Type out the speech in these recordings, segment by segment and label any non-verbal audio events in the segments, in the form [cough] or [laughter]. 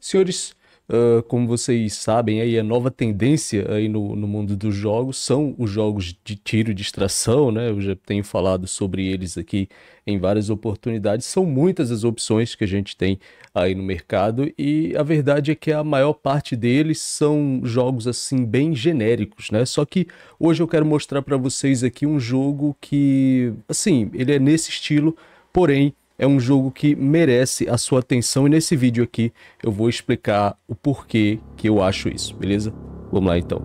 Senhores, uh, como vocês sabem, aí a nova tendência aí no, no mundo dos jogos são os jogos de tiro e distração, né? Eu já tenho falado sobre eles aqui em várias oportunidades. São muitas as opções que a gente tem aí no mercado e a verdade é que a maior parte deles são jogos assim bem genéricos, né? Só que hoje eu quero mostrar para vocês aqui um jogo que, assim, ele é nesse estilo, porém é um jogo que merece a sua atenção e nesse vídeo aqui eu vou explicar o porquê que eu acho isso, beleza? Vamos lá então.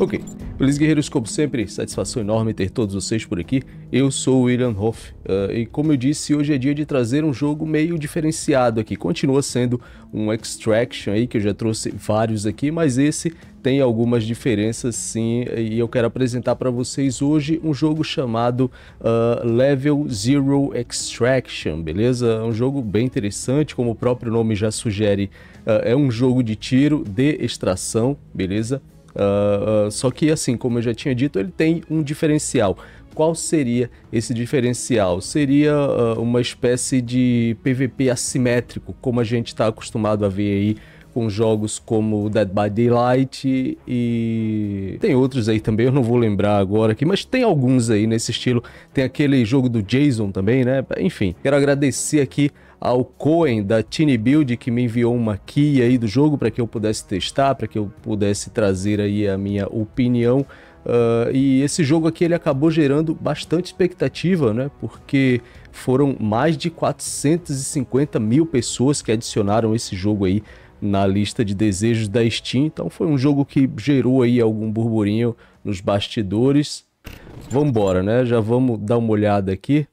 Ok, Feliz Guerreiros, como sempre, satisfação enorme ter todos vocês por aqui. Eu sou o William Hoff uh, e, como eu disse, hoje é dia de trazer um jogo meio diferenciado aqui. Continua sendo um Extraction aí, que eu já trouxe vários aqui, mas esse tem algumas diferenças sim, e eu quero apresentar para vocês hoje um jogo chamado uh, Level Zero Extraction, beleza? É um jogo bem interessante, como o próprio nome já sugere, uh, é um jogo de tiro de extração, beleza? Uh, uh, só que, assim, como eu já tinha dito, ele tem um diferencial. Qual seria esse diferencial? Seria uh, uma espécie de PVP assimétrico, como a gente está acostumado a ver aí com jogos como Dead by Daylight e tem outros aí também, eu não vou lembrar agora aqui, mas tem alguns aí nesse estilo. Tem aquele jogo do Jason também, né? Enfim, quero agradecer aqui ao Cohen da Tiny Build que me enviou uma key aí do jogo para que eu pudesse testar, para que eu pudesse trazer aí a minha opinião. Uh, e esse jogo aqui ele acabou gerando bastante expectativa, né? Porque foram mais de 450 mil pessoas que adicionaram esse jogo aí na lista de desejos da Steam. Então foi um jogo que gerou aí algum burburinho nos bastidores. Vamos embora, né? Já vamos dar uma olhada aqui.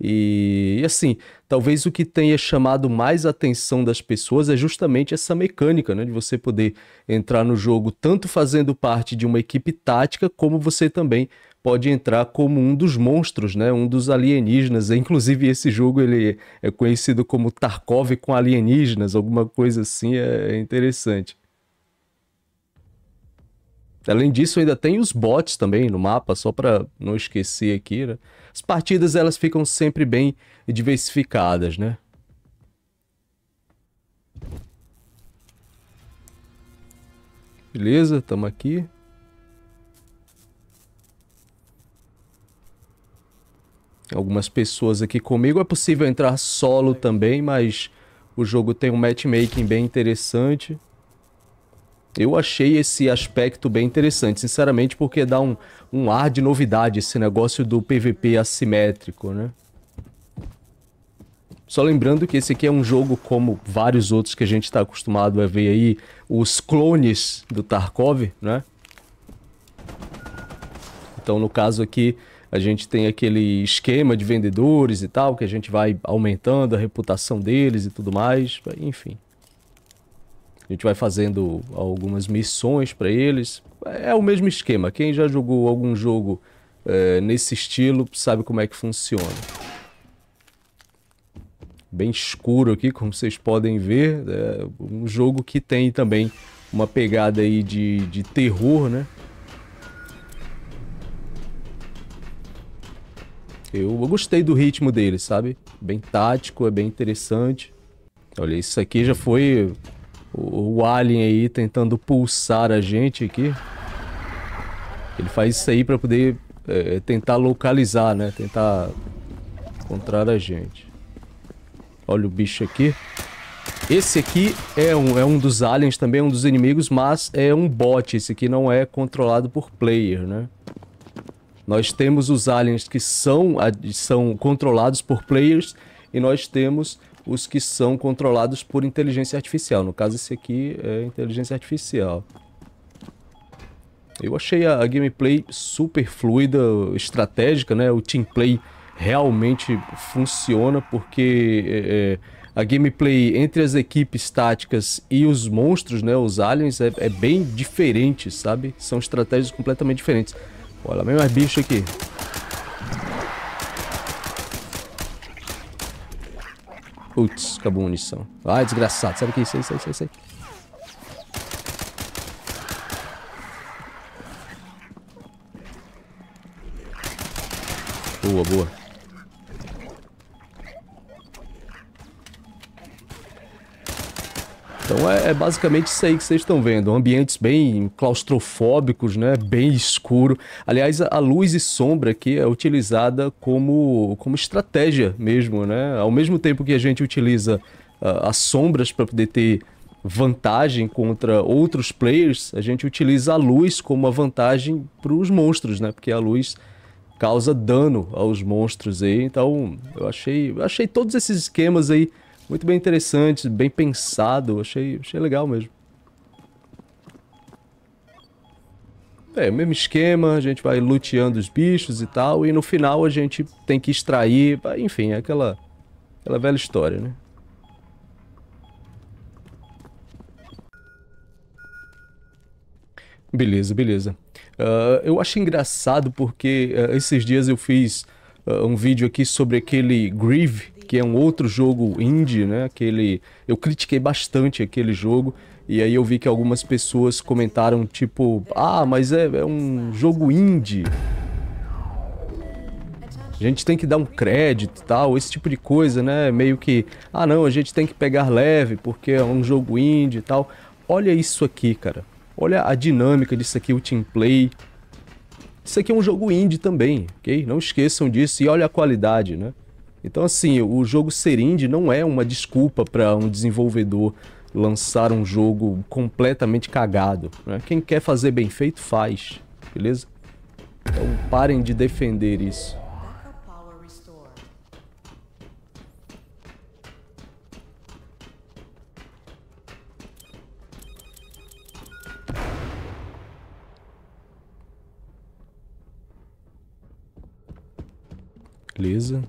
E assim, talvez o que tenha chamado mais atenção das pessoas é justamente essa mecânica, né? De você poder entrar no jogo tanto fazendo parte de uma equipe tática, como você também pode entrar como um dos monstros, né? Um dos alienígenas. [laughs] Inclusive, esse jogo ele é conhecido como Tarkov com alienígenas, alguma coisa assim, é, é interessante. Além disso, ainda tem os bots também no mapa, só para não esquecer aqui, né? As partidas elas ficam sempre bem diversificadas, né? Beleza, estamos aqui. Algumas pessoas aqui comigo. É possível entrar solo também, mas o jogo tem um matchmaking bem interessante. Eu achei esse aspecto bem interessante, sinceramente, porque dá um, um ar de novidade esse negócio do PVP assimétrico, né? Só lembrando que esse aqui é um jogo como vários outros que a gente está acostumado a ver aí, os clones do Tarkov, né? Então, no caso aqui, a gente tem aquele esquema de vendedores e tal, que a gente vai aumentando a reputação deles e tudo mais, enfim. A gente vai fazendo algumas missões para eles. É o mesmo esquema. Quem já jogou algum jogo é, nesse estilo sabe como é que funciona. Bem escuro aqui, como vocês podem ver. É um jogo que tem também uma pegada aí de, de terror, né? Eu, eu gostei do ritmo dele, sabe? Bem tático, é bem interessante. Olha, isso aqui já foi o, o alien aí tentando pulsar a gente aqui. Ele faz isso aí para poder é, tentar localizar, né? Tentar encontrar a gente. Olha o bicho aqui. Esse aqui é um, é um dos aliens também, um dos inimigos, mas é um bot. Esse aqui não é controlado por player, né? Nós temos os aliens que são, são controlados por players e nós temos os que são controlados por inteligência artificial. No caso, esse aqui é inteligência artificial. Eu achei a, a gameplay super fluida, estratégica, né? O teamplay realmente funciona porque é, é a gameplay entre as equipes táticas e os monstros, né? Os aliens é, é bem diferente, sabe? São estratégias completamente diferentes. Olha, mesmo mais bicho aqui. Putz, acabou a munição. Ai, desgraçado. Sabe o que Sai, sai, sai. Boa, boa. Então é, é, basicamente isso aí que vocês estão vendo. Ambientes bem claustrofóbicos, né? Bem escuro. Aliás, a luz e sombra aqui é utilizada como, como estratégia mesmo, né? Ao mesmo tempo que a gente utiliza uh, as sombras para poder ter vantagem contra outros players, a gente utiliza a luz como uma vantagem para os monstros, né? Porque a luz causa dano aos monstros aí. Então, eu achei, eu achei todos esses esquemas aí muito bem interessante, bem pensado. Achei, achei legal mesmo. É, o mesmo esquema, a gente vai luteando os bichos e tal, e no final a gente tem que extrair, enfim, é aquela, aquela velha história, né? Beleza, beleza. Uh, eu acho engraçado porque uh, esses dias eu fiz uh, um vídeo aqui sobre aquele Grieve, que é um outro jogo indie, né? Aquele, eu critiquei bastante aquele jogo e aí eu vi que algumas pessoas comentaram tipo, ah, mas é, é um jogo indie. A gente tem que dar um crédito e tal, esse tipo de coisa, né? Meio que, ah não, a gente tem que pegar leve porque é um jogo indie e tal. Olha isso aqui, cara. Olha a dinâmica disso aqui, o team play. Isso aqui é um jogo indie também, ok? Não esqueçam disso e olha a qualidade, né? Então, assim, o jogo ser indie não é uma desculpa para um desenvolvedor lançar um jogo completamente cagado. Né? Quem quer fazer bem feito, faz, beleza? Então parem de defender isso. Beleza.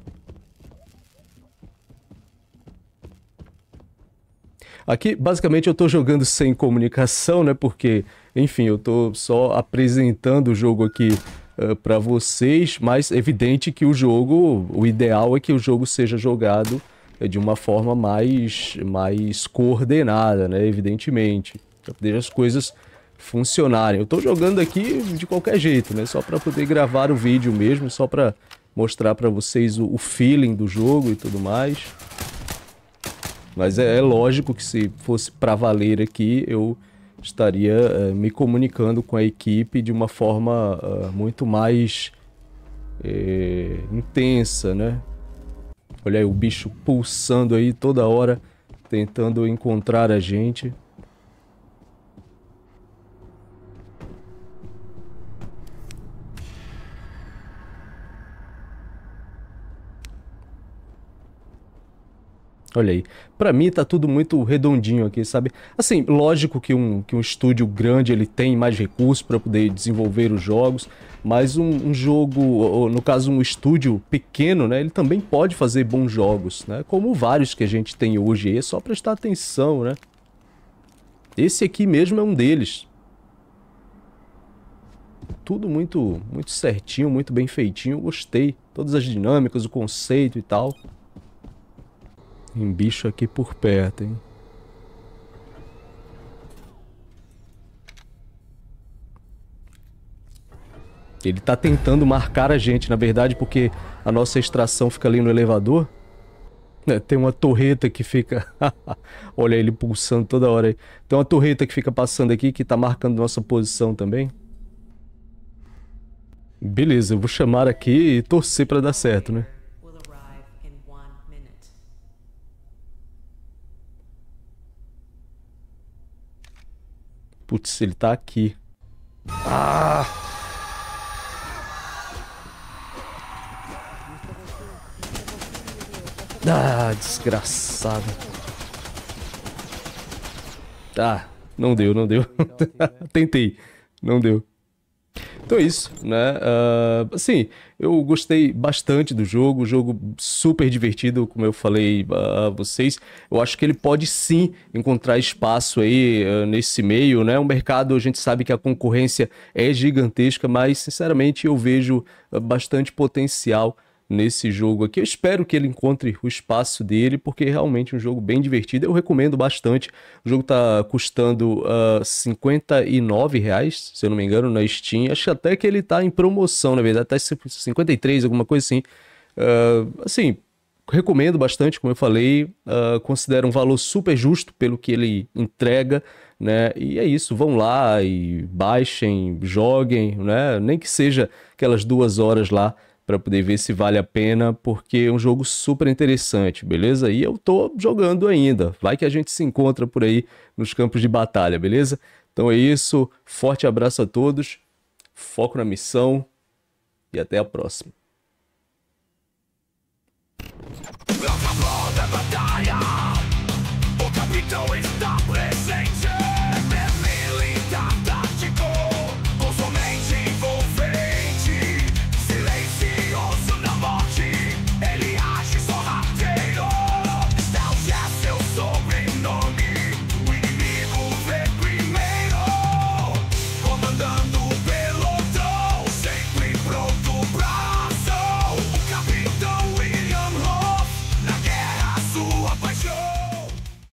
Aqui, basicamente, eu estou jogando sem comunicação, né? Porque, enfim, eu estou só apresentando o jogo aqui uh, eh, para vocês, mas é evidente que o jogo, o ideal é que o jogo seja jogado uh, de uma forma mais, mais coordenada, né? Evidentemente, para poder as coisas funcionarem. Eu estou jogando aqui de qualquer jeito, né? Só para poder gravar o vídeo mesmo, só para mostrar para vocês o, o feeling do jogo e tudo mais. Mas é, é lógico que se fosse para valer aqui, eu estaria é, me comunicando com a equipe de uma forma uh, muito mais é, intensa, né? Olha aí o bicho pulsando aí toda hora, tentando encontrar a gente. Olha aí. Pra mim tá tudo muito redondinho aqui, sabe? Assim, lógico que um, que um estúdio grande ele tem mais recursos para poder desenvolver os jogos, mas um, um, jogo, ou, no caso um estúdio pequeno, né? Ele também pode fazer bons jogos, né? Como vários que a gente tem hoje, aí, é só prestar atenção, né? Esse aqui mesmo é um deles. Tudo muito, muito certinho, muito bem feitinho, gostei. Todas as dinâmicas, o conceito e tal. Tem bicho aqui por perto, hein? Ele tá tentando marcar a gente, na verdade, porque a nossa extração fica ali no elevador. É, tem uma torreta que fica... [laughs] Olha ele pulsando toda hora aí. Tem uma torreta que fica passando aqui, que tá marcando nossa posição também. Beleza, eu vou chamar aqui e torcer pra dar certo, né? Putz, ele tá aqui. Ah! Ah, desgraçado. Tá, ah, não deu, não deu. [laughs] Tentei, não deu. Então é isso, né? Uh, assim, eu gostei bastante do jogo, jogo super divertido, como eu falei ah, a vocês. Eu acho que ele pode sim encontrar espaço aí uh, nesse meio, né? O mercado, a gente sabe que a concorrência é gigantesca, mas sinceramente eu vejo bastante potencial nesse jogo aqui. Eu espero que ele encontre o espaço dele, porque é realmente um jogo bem divertido. Eu recomendo bastante. O jogo tá custando uh, ah, 59 reais, se eu não me engano, na Steam. Acho até que ele tá em promoção, na verdade, tá Até 53, alguma coisa assim. Uh, assim, recomendo bastante, como eu falei. Uh, considero um valor super justo pelo que ele entrega. Né? E é isso, vão lá e baixem, joguem, né? Nem que seja aquelas duas horas lá para poder ver se vale a pena, porque é um jogo super interessante, beleza? E eu tô jogando ainda. Vai que a gente se encontra por aí nos campos de batalha, beleza? Então é isso. Forte abraço a todos. Foco na missão e até a próxima.